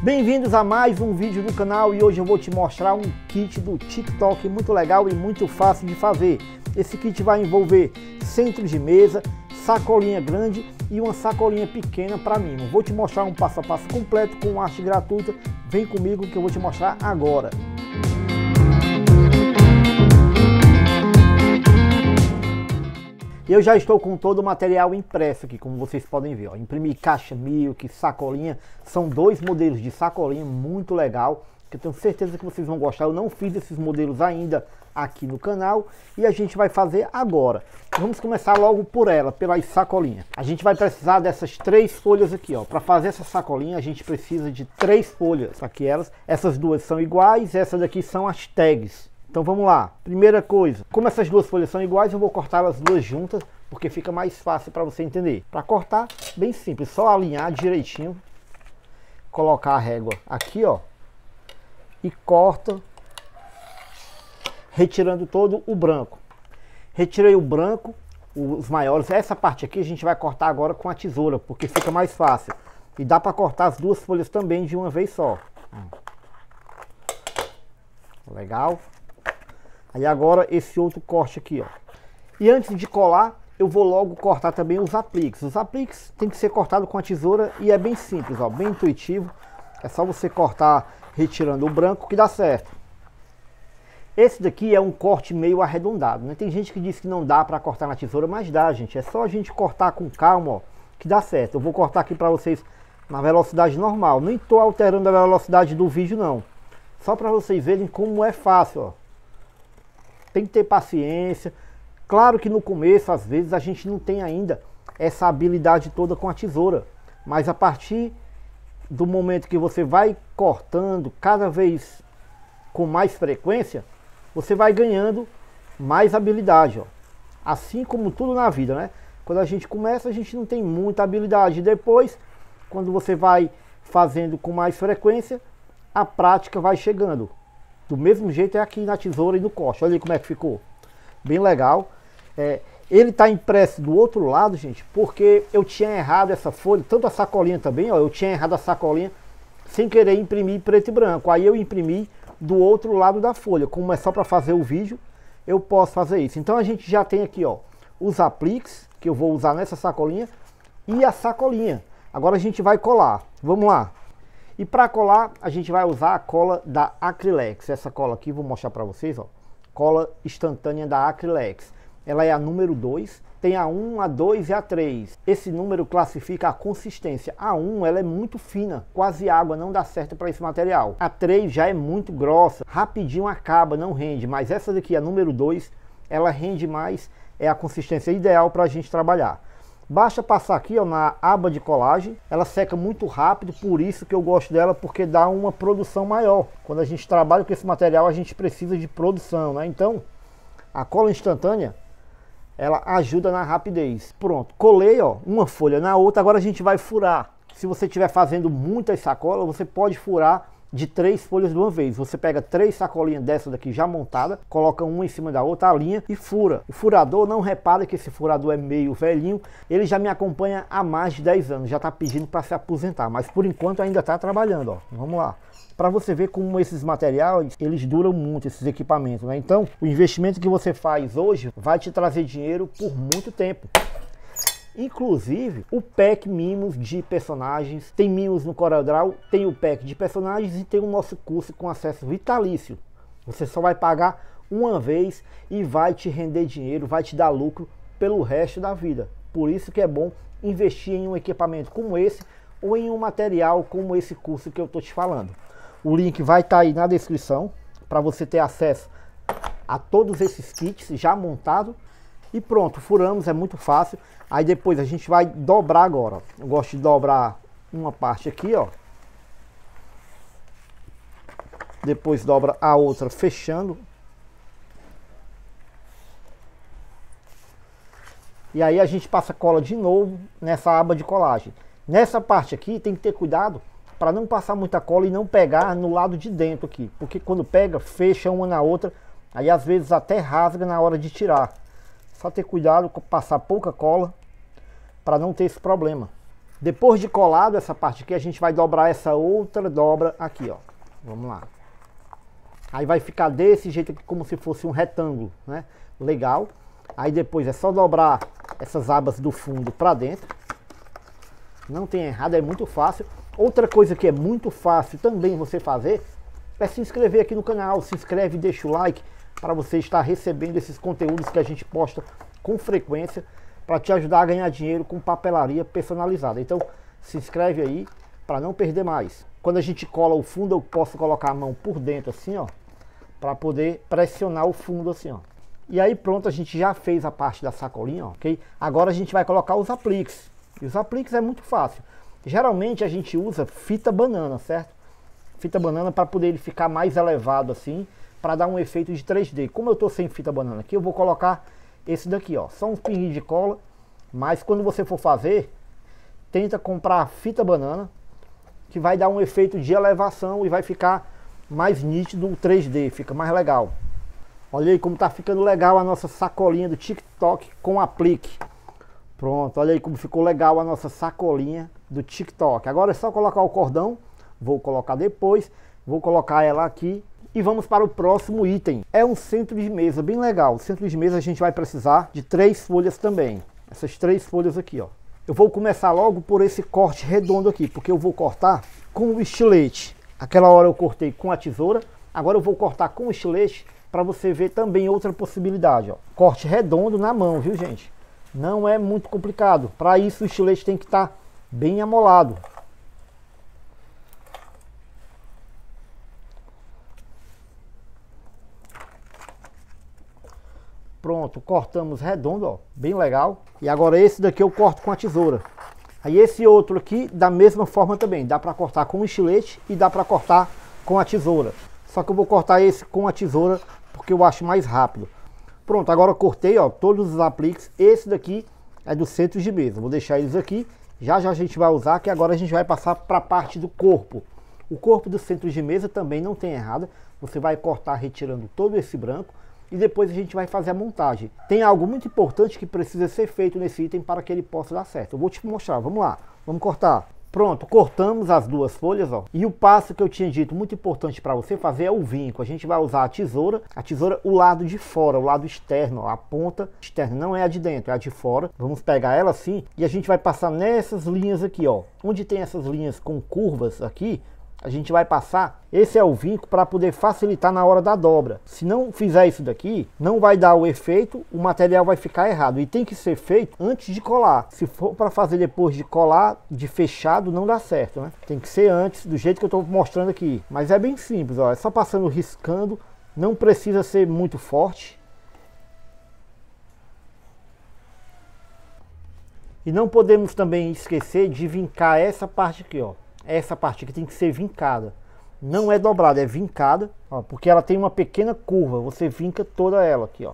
Bem-vindos a mais um vídeo no canal e hoje eu vou te mostrar um kit do TikTok muito legal e muito fácil de fazer. Esse kit vai envolver centro de mesa, sacolinha grande e uma sacolinha pequena para mim. Vou te mostrar um passo a passo completo com arte gratuita. Vem comigo que eu vou te mostrar agora. Eu já estou com todo o material impresso aqui, como vocês podem ver. Ó. Imprimi caixa milk, sacolinha. São dois modelos de sacolinha muito legal. Que eu tenho certeza que vocês vão gostar. Eu não fiz esses modelos ainda aqui no canal. E a gente vai fazer agora. Vamos começar logo por ela, pela sacolinha. A gente vai precisar dessas três folhas aqui, ó. Para fazer essa sacolinha, a gente precisa de três folhas. Aqui elas. Essas duas são iguais. Essas daqui são as tags. Então vamos lá. Primeira coisa, como essas duas folhas são iguais, eu vou cortar as duas juntas, porque fica mais fácil para você entender. Para cortar, bem simples, só alinhar direitinho, colocar a régua aqui, ó, e corta, retirando todo o branco. Retirei o branco, os maiores. Essa parte aqui a gente vai cortar agora com a tesoura, porque fica mais fácil. E dá para cortar as duas folhas também de uma vez só. Hum. Legal. Aí agora esse outro corte aqui, ó. E antes de colar, eu vou logo cortar também os apliques. Os apliques tem que ser cortado com a tesoura e é bem simples, ó, bem intuitivo. É só você cortar retirando o branco que dá certo. Esse daqui é um corte meio arredondado, né? Tem gente que diz que não dá para cortar na tesoura, mas dá, gente. É só a gente cortar com calma, ó, que dá certo. Eu vou cortar aqui para vocês na velocidade normal. Nem tô alterando a velocidade do vídeo, não. Só para vocês verem como é fácil, ó tem que ter paciência. Claro que no começo, às vezes, a gente não tem ainda essa habilidade toda com a tesoura. Mas a partir do momento que você vai cortando cada vez com mais frequência, você vai ganhando mais habilidade. Ó. Assim como tudo na vida, né? Quando a gente começa, a gente não tem muita habilidade. Depois, quando você vai fazendo com mais frequência, a prática vai chegando. Do mesmo jeito é aqui na tesoura e no corte. Olha aí como é que ficou. Bem legal. É, ele está impresso do outro lado, gente, porque eu tinha errado essa folha, tanto a sacolinha também, ó, eu tinha errado a sacolinha sem querer imprimir preto e branco. Aí eu imprimi do outro lado da folha. Como é só para fazer o vídeo, eu posso fazer isso. Então a gente já tem aqui, ó, os apliques que eu vou usar nessa sacolinha e a sacolinha. Agora a gente vai colar. Vamos lá. E para colar, a gente vai usar a cola da Acrylex. Essa cola aqui, vou mostrar para vocês, ó. Cola instantânea da Acrylex. Ela é a número 2, tem a 1, a 2 e a 3. Esse número classifica a consistência. A 1 ela é muito fina, quase água, não dá certo para esse material. A 3 já é muito grossa, rapidinho acaba, não rende. Mas essa daqui, a número 2, ela rende mais, é a consistência ideal para a gente trabalhar. Basta passar aqui ó, na aba de colagem, ela seca muito rápido, por isso que eu gosto dela, porque dá uma produção maior. Quando a gente trabalha com esse material, a gente precisa de produção, né? Então, a cola instantânea, ela ajuda na rapidez. Pronto, colei ó, uma folha na outra, agora a gente vai furar. Se você estiver fazendo muitas sacolas, você pode furar de três folhas de uma vez. Você pega três sacolinhas dessa daqui já montada, coloca uma em cima da outra, alinha e fura. O furador, não repara que esse furador é meio velhinho, ele já me acompanha há mais de 10 anos, já está pedindo para se aposentar, mas por enquanto ainda está trabalhando, ó. Vamos lá. Para você ver como esses materiais, eles duram muito, esses equipamentos, né? Então, o investimento que você faz hoje vai te trazer dinheiro por muito tempo. Inclusive, o pack mimos de personagens, tem mimos no CorelDRAW, tem o pack de personagens e tem o nosso curso com acesso vitalício. Você só vai pagar uma vez e vai te render dinheiro, vai te dar lucro pelo resto da vida. Por isso que é bom investir em um equipamento como esse ou em um material como esse curso que eu estou te falando. O link vai estar tá aí na descrição para você ter acesso a todos esses kits já montados e pronto, furamos, é muito fácil. Aí depois a gente vai dobrar agora. Ó. Eu gosto de dobrar uma parte aqui, ó. Depois dobra a outra fechando. E aí a gente passa cola de novo nessa aba de colagem. Nessa parte aqui tem que ter cuidado para não passar muita cola e não pegar no lado de dentro aqui. Porque quando pega, fecha uma na outra. Aí às vezes até rasga na hora de tirar. Só ter cuidado com passar pouca cola para não ter esse problema. Depois de colado essa parte aqui, a gente vai dobrar essa outra dobra aqui, ó. Vamos lá. Aí vai ficar desse jeito aqui, como se fosse um retângulo, né? Legal. Aí depois é só dobrar essas abas do fundo para dentro. Não tem errado, é muito fácil. Outra coisa que é muito fácil também você fazer é se inscrever aqui no canal. Se inscreve, deixa o like, para você estar recebendo esses conteúdos que a gente posta com frequência para te ajudar a ganhar dinheiro com papelaria personalizada. Então, se inscreve aí para não perder mais. Quando a gente cola o fundo, eu posso colocar a mão por dentro assim, ó, para poder pressionar o fundo assim, ó. E aí pronto, a gente já fez a parte da sacolinha, ó, ok? Agora a gente vai colocar os apliques. E os apliques é muito fácil. Geralmente a gente usa fita banana, certo? Fita banana para poder ele ficar mais elevado assim para dar um efeito de 3D. Como eu estou sem fita banana aqui, eu vou colocar esse daqui, ó, só uns pinguinhos de cola, mas quando você for fazer, tenta comprar fita banana, que vai dar um efeito de elevação e vai ficar mais nítido o 3D, fica mais legal. Olha aí como tá ficando legal a nossa sacolinha do TikTok com aplique. Pronto, olha aí como ficou legal a nossa sacolinha do TikTok. Agora é só colocar o cordão, vou colocar depois, vou colocar ela aqui e vamos para o próximo item. É um centro de mesa, bem legal. O centro de mesa a gente vai precisar de três folhas também. Essas três folhas aqui, ó. Eu vou começar logo por esse corte redondo aqui, porque eu vou cortar com o estilete. Aquela hora eu cortei com a tesoura, agora eu vou cortar com o estilete para você ver também outra possibilidade. Ó. Corte redondo na mão, viu gente? Não é muito complicado. Para isso o estilete tem que estar tá bem amolado. Pronto, cortamos redondo, ó, bem legal. E agora esse daqui eu corto com a tesoura. Aí esse outro aqui, da mesma forma também, dá para cortar com o estilete e dá para cortar com a tesoura. Só que eu vou cortar esse com a tesoura porque eu acho mais rápido. Pronto, agora cortei ó, todos os apliques. Esse daqui é do centro de mesa. Vou deixar eles aqui. Já já a gente vai usar, que agora a gente vai passar para a parte do corpo. O corpo do centro de mesa também não tem errado. Você vai cortar retirando todo esse branco e depois a gente vai fazer a montagem. Tem algo muito importante que precisa ser feito nesse item para que ele possa dar certo. Eu vou te mostrar, vamos lá, vamos cortar. Pronto, cortamos as duas folhas, ó. E o passo que eu tinha dito muito importante para você fazer é o vinco. A gente vai usar a tesoura, a tesoura o lado de fora, o lado externo, ó, a ponta externa, não é a de dentro, é a de fora. Vamos pegar ela assim e a gente vai passar nessas linhas aqui, ó. Onde tem essas linhas com curvas aqui, a gente vai passar esse é o vinco para poder facilitar na hora da dobra. Se não fizer isso daqui, não vai dar o efeito, o material vai ficar errado. E tem que ser feito antes de colar. Se for para fazer depois de colar, de fechado, não dá certo, né? Tem que ser antes, do jeito que eu estou mostrando aqui. Mas é bem simples, ó. É só passando riscando, não precisa ser muito forte. E não podemos também esquecer de vincar essa parte aqui, ó. É essa parte aqui tem que ser vincada. Não é dobrada, é vincada, ó, porque ela tem uma pequena curva. Você vinca toda ela aqui, ó.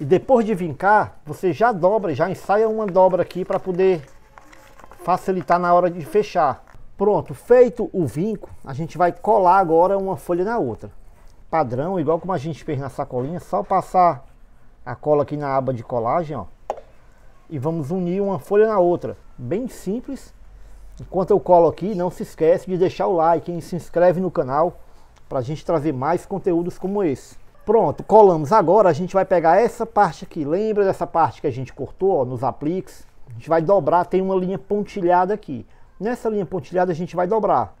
E depois de vincar, você já dobra, já ensaia uma dobra aqui para poder facilitar na hora de fechar. Pronto, feito o vinco, a gente vai colar agora uma folha na outra. Padrão, igual como a gente fez na sacolinha, só passar a cola aqui na aba de colagem, ó. E vamos unir uma folha na outra. Bem simples Enquanto eu colo aqui, não se esquece de deixar o like e se inscreve no canal para a gente trazer mais conteúdos como esse. Pronto, colamos agora, a gente vai pegar essa parte aqui, lembra dessa parte que a gente cortou ó, nos apliques? A gente vai dobrar, tem uma linha pontilhada aqui. Nessa linha pontilhada a gente vai dobrar.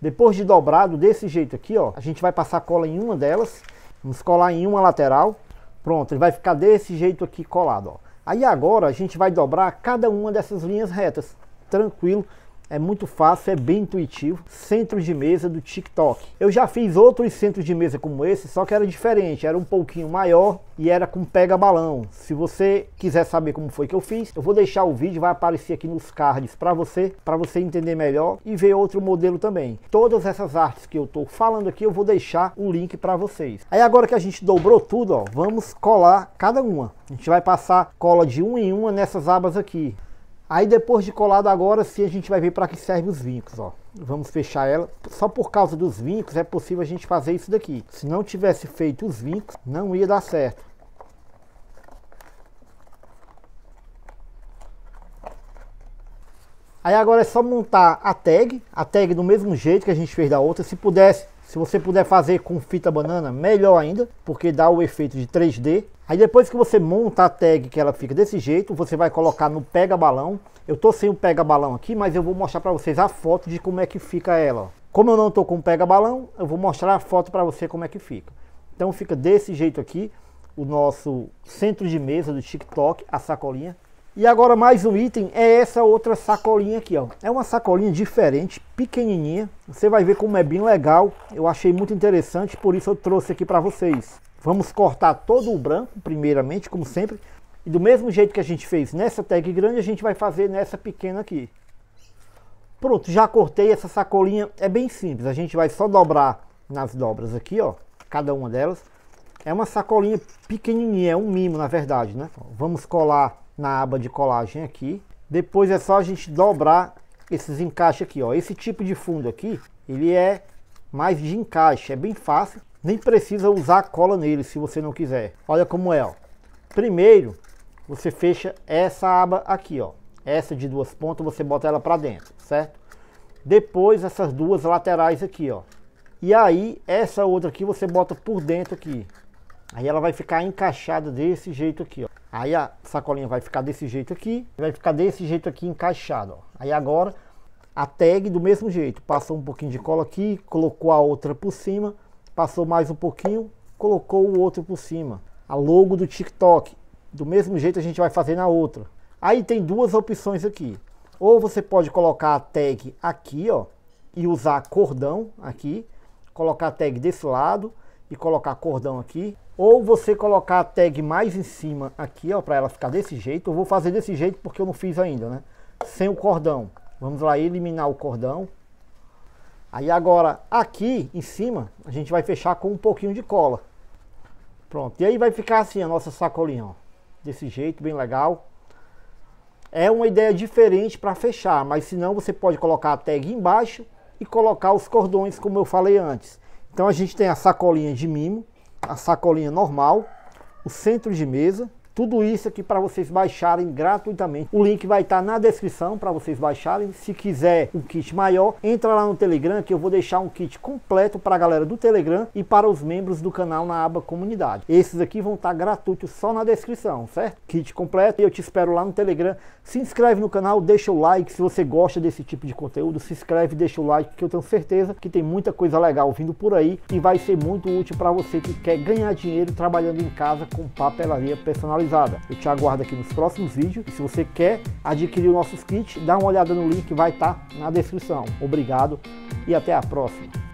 Depois de dobrado, desse jeito aqui, ó, a gente vai passar cola em uma delas. Vamos colar em uma lateral. Pronto, ele vai ficar desse jeito aqui colado, ó. Aí agora a gente vai dobrar cada uma dessas linhas retas, tranquilo, é muito fácil, é bem intuitivo. Centro de mesa do TikTok. Eu já fiz outros centros de mesa como esse, só que era diferente, era um pouquinho maior e era com pega balão. Se você quiser saber como foi que eu fiz, eu vou deixar o vídeo, vai aparecer aqui nos cards para você, para você entender melhor e ver outro modelo também. Todas essas artes que eu tô falando aqui, eu vou deixar o link para vocês. Aí agora que a gente dobrou tudo, ó, vamos colar cada uma. A gente vai passar cola de uma em uma nessas abas aqui. Aí depois de colado agora, sim, a gente vai ver para que serve os vincos, ó. Vamos fechar ela. Só por causa dos vincos é possível a gente fazer isso daqui. Se não tivesse feito os vincos, não ia dar certo. Aí agora é só montar a tag, a tag do mesmo jeito que a gente fez da outra. Se pudesse, se você puder fazer com fita banana, melhor ainda, porque dá o efeito de 3D. Aí depois que você monta a tag que ela fica desse jeito, você vai colocar no pega balão. Eu tô sem o pega balão aqui, mas eu vou mostrar para vocês a foto de como é que fica ela. Como eu não tô com pega balão, eu vou mostrar a foto para você como é que fica. Então fica desse jeito aqui o nosso centro de mesa do TikTok, a sacolinha. E agora mais um item é essa outra sacolinha aqui, ó. É uma sacolinha diferente, pequenininha. Você vai ver como é bem legal. Eu achei muito interessante, por isso eu trouxe aqui para vocês. Vamos cortar todo o branco, primeiramente, como sempre. E do mesmo jeito que a gente fez nessa tag grande, a gente vai fazer nessa pequena aqui. Pronto, já cortei essa sacolinha. É bem simples, a gente vai só dobrar nas dobras aqui, ó. Cada uma delas. É uma sacolinha pequenininha, é um mimo, na verdade, né? Vamos colar na aba de colagem aqui. Depois é só a gente dobrar esses encaixes aqui, ó. Esse tipo de fundo aqui, ele é mais de encaixe, é bem fácil. Nem precisa usar cola nele se você não quiser. Olha como é, ó. Primeiro, você fecha essa aba aqui, ó. Essa de duas pontas, você bota ela para dentro, certo? Depois, essas duas laterais aqui, ó. E aí, essa outra aqui, você bota por dentro aqui. Aí ela vai ficar encaixada desse jeito aqui, ó. Aí a sacolinha vai ficar desse jeito aqui, vai ficar desse jeito aqui encaixado, ó. Aí agora, a tag do mesmo jeito. Passou um pouquinho de cola aqui, colocou a outra por cima passou mais um pouquinho, colocou o outro por cima. A logo do TikTok. Do mesmo jeito a gente vai fazer na outra. Aí tem duas opções aqui. Ou você pode colocar a tag aqui, ó, e usar cordão aqui, colocar a tag desse lado e colocar cordão aqui, ou você colocar a tag mais em cima aqui, ó, para ela ficar desse jeito. Eu vou fazer desse jeito porque eu não fiz ainda, né? Sem o cordão. Vamos lá eliminar o cordão. Aí agora aqui em cima a gente vai fechar com um pouquinho de cola. Pronto, e aí vai ficar assim a nossa sacolinha, ó. Desse jeito, bem legal. É uma ideia diferente para fechar, mas se não você pode colocar a tag embaixo e colocar os cordões como eu falei antes. Então a gente tem a sacolinha de mimo, a sacolinha normal, o centro de mesa tudo isso aqui para vocês baixarem gratuitamente. O link vai estar tá na descrição para vocês baixarem. Se quiser um kit maior, entra lá no Telegram que eu vou deixar um kit completo para a galera do Telegram e para os membros do canal na aba comunidade. Esses aqui vão estar tá gratuitos só na descrição, certo? Kit completo. e Eu te espero lá no Telegram. Se inscreve no canal, deixa o like se você gosta desse tipo de conteúdo. Se inscreve, deixa o like que eu tenho certeza que tem muita coisa legal vindo por aí e vai ser muito útil para você que quer ganhar dinheiro trabalhando em casa com papelaria personalizada eu te aguardo aqui nos próximos vídeos. E se você quer adquirir o nosso kit, dá uma olhada no link que vai estar tá na descrição. Obrigado e até a próxima.